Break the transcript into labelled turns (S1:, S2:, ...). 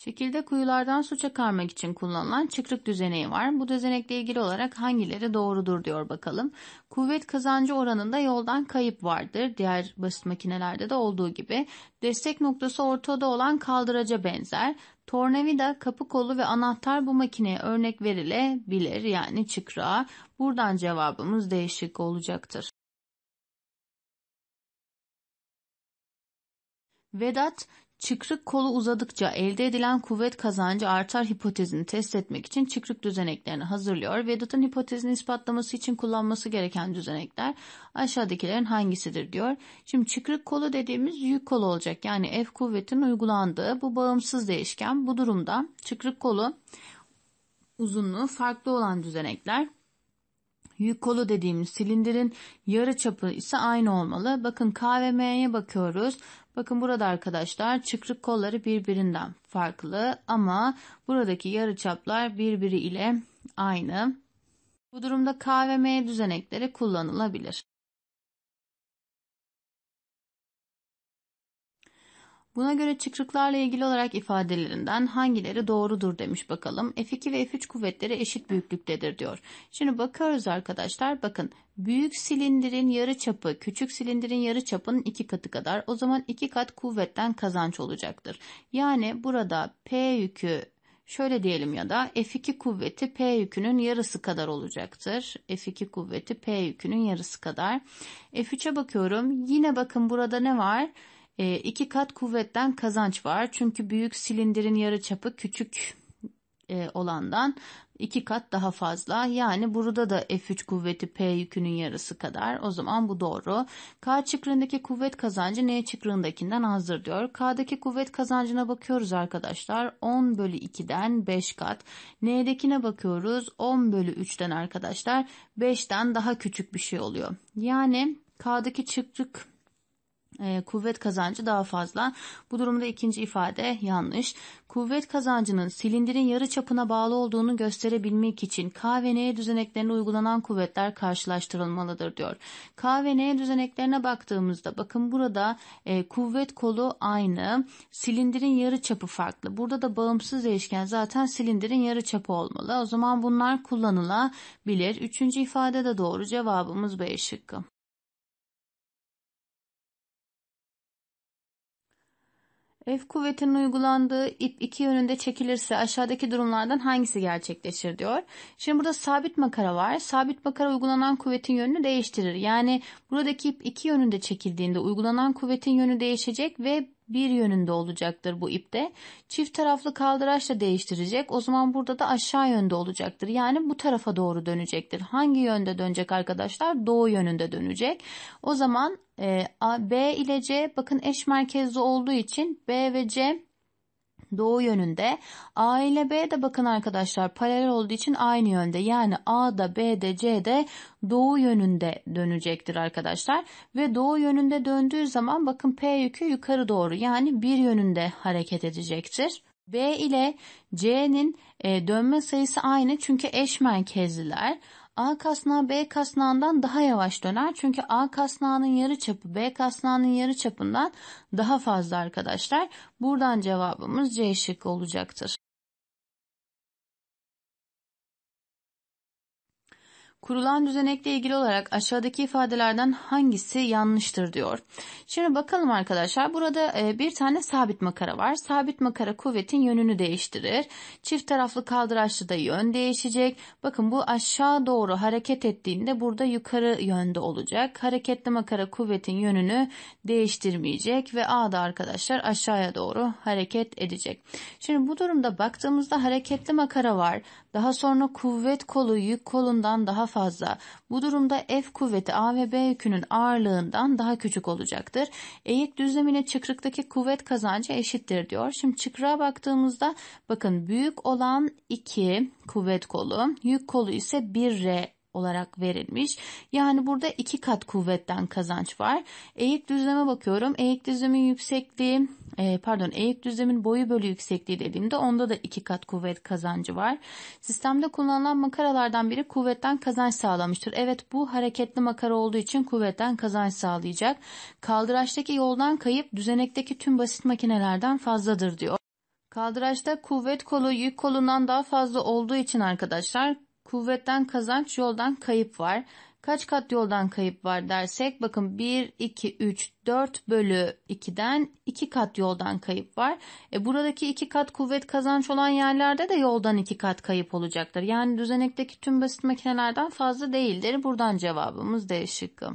S1: Şekilde kuyulardan su çıkarmak için kullanılan çıkrık düzeneği var. Bu düzenekle ilgili olarak hangileri doğrudur diyor bakalım. Kuvvet kazancı oranında yoldan kayıp vardır. Diğer basit makinelerde de olduğu gibi. Destek noktası ortada olan kaldıraca benzer. Tornavida, kapı kolu ve anahtar bu makineye örnek verilebilir yani çıkra. Buradan cevabımız değişik olacaktır. Vedat Çıkrık kolu uzadıkça elde edilen kuvvet kazancı artar hipotezini test etmek için çıkrık düzeneklerini hazırlıyor. Vedat'ın hipotezini ispatlaması için kullanması gereken düzenekler aşağıdakilerin hangisidir diyor. Şimdi çıkrık kolu dediğimiz yük kolu olacak. Yani F kuvvetin uygulandığı bu bağımsız değişken. Bu durumda çıkrık kolu uzunluğu farklı olan düzenekler Yük kolu dediğimiz silindirin yarı çapı ise aynı olmalı. Bakın KVM'ye bakıyoruz. Bakın burada arkadaşlar çıkrık kolları birbirinden farklı ama buradaki yarı çaplar birbiri ile aynı. Bu durumda KVM düzenekleri kullanılabilir. Buna göre çıkrıklarla ilgili olarak ifadelerinden hangileri doğrudur demiş bakalım. F2 ve F3 kuvvetleri eşit büyüklüktedir diyor. Şimdi bakıyoruz arkadaşlar bakın büyük silindirin yarı çapı küçük silindirin yarı çapının iki katı kadar. O zaman iki kat kuvvetten kazanç olacaktır. Yani burada P yükü Şöyle diyelim ya da F2 kuvveti P yükünün yarısı kadar olacaktır. F2 kuvveti P yükünün yarısı kadar. F3'e bakıyorum. Yine bakın burada ne var? E, iki kat kuvvetten kazanç var. Çünkü büyük silindirin yarı çapı küçük e, olandan iki kat daha fazla. Yani burada da F3 kuvveti P yükünün yarısı kadar. O zaman bu doğru. K çıkrındaki kuvvet kazancı N çıkrındakinden azdır diyor. K'daki kuvvet kazancına bakıyoruz arkadaşlar. 10 bölü 2'den 5 kat. N'dekine bakıyoruz. 10 bölü 3'den arkadaşlar 5'ten daha küçük bir şey oluyor. Yani K'daki çıkrık ee, kuvvet kazancı daha fazla. Bu durumda ikinci ifade yanlış. Kuvvet kazancının silindirin yarı çapına bağlı olduğunu gösterebilmek için K ve N düzeneklerine uygulanan kuvvetler karşılaştırılmalıdır diyor. K ve N düzeneklerine baktığımızda bakın burada e, kuvvet kolu aynı, silindirin yarı çapı farklı. Burada da bağımsız değişken zaten silindirin yarı çapı olmalı. O zaman bunlar kullanılabilir. Üçüncü ifade de doğru cevabımız B şıkkı. F kuvvetinin uygulandığı ip iki yönünde çekilirse aşağıdaki durumlardan hangisi gerçekleşir diyor. Şimdi burada sabit makara var. Sabit makara uygulanan kuvvetin yönünü değiştirir. Yani buradaki ip iki yönünde çekildiğinde uygulanan kuvvetin yönü değişecek ve bir yönünde olacaktır bu ipte. Çift taraflı kaldıraçla değiştirecek. O zaman burada da aşağı yönde olacaktır. Yani bu tarafa doğru dönecektir. Hangi yönde dönecek arkadaşlar? Doğu yönünde dönecek. O zaman e, B ile C bakın eş merkezli olduğu için B ve C doğu yönünde. A ile B de bakın arkadaşlar paralel olduğu için aynı yönde. Yani A da B de C de doğu yönünde dönecektir arkadaşlar. Ve doğu yönünde döndüğü zaman bakın P yükü yukarı doğru yani bir yönünde hareket edecektir. B ile C'nin e, dönme sayısı aynı çünkü eş merkezliler. A kasnağı B kasnağından daha yavaş döner. Çünkü A kasnağının yarı çapı B kasnağının yarı çapından daha fazla arkadaşlar. Buradan cevabımız C şıkkı olacaktır. Kurulan düzenekle ilgili olarak aşağıdaki ifadelerden hangisi yanlıştır diyor. Şimdi bakalım arkadaşlar burada e, bir tane sabit makara var. Sabit makara kuvvetin yönünü değiştirir. Çift taraflı kaldıraçlı da yön değişecek. Bakın bu aşağı doğru hareket ettiğinde burada yukarı yönde olacak. Hareketli makara kuvvetin yönünü değiştirmeyecek ve A da arkadaşlar aşağıya doğru hareket edecek. Şimdi bu durumda baktığımızda hareketli makara var. Daha sonra kuvvet kolu yük kolundan daha fazla fazla. Bu durumda F kuvveti A ve B yükünün ağırlığından daha küçük olacaktır. Eğik düzlemine ile çıkrıktaki kuvvet kazancı eşittir diyor. Şimdi çıkrığa baktığımızda bakın büyük olan 2 kuvvet kolu, yük kolu ise 1R olarak verilmiş. Yani burada iki kat kuvvetten kazanç var. Eğik düzleme bakıyorum. Eğik düzlemin yüksekliği e, pardon eğik düzlemin boyu bölü yüksekliği dediğimde onda da iki kat kuvvet kazancı var. Sistemde kullanılan makaralardan biri kuvvetten kazanç sağlamıştır. Evet bu hareketli makara olduğu için kuvvetten kazanç sağlayacak. Kaldıraçtaki yoldan kayıp düzenekteki tüm basit makinelerden fazladır diyor. Kaldıraçta kuvvet kolu yük kolundan daha fazla olduğu için arkadaşlar kuvvetten kazanç yoldan kayıp var kaç kat yoldan kayıp var dersek bakın 1, 2, 3, 4 bölü 2'den 2 kat yoldan kayıp var. E buradaki 2 kat kuvvet kazanç olan yerlerde de yoldan 2 kat kayıp olacaktır. Yani düzenekteki tüm basit makinelerden fazla değildir. Buradan cevabımız D şıkkı.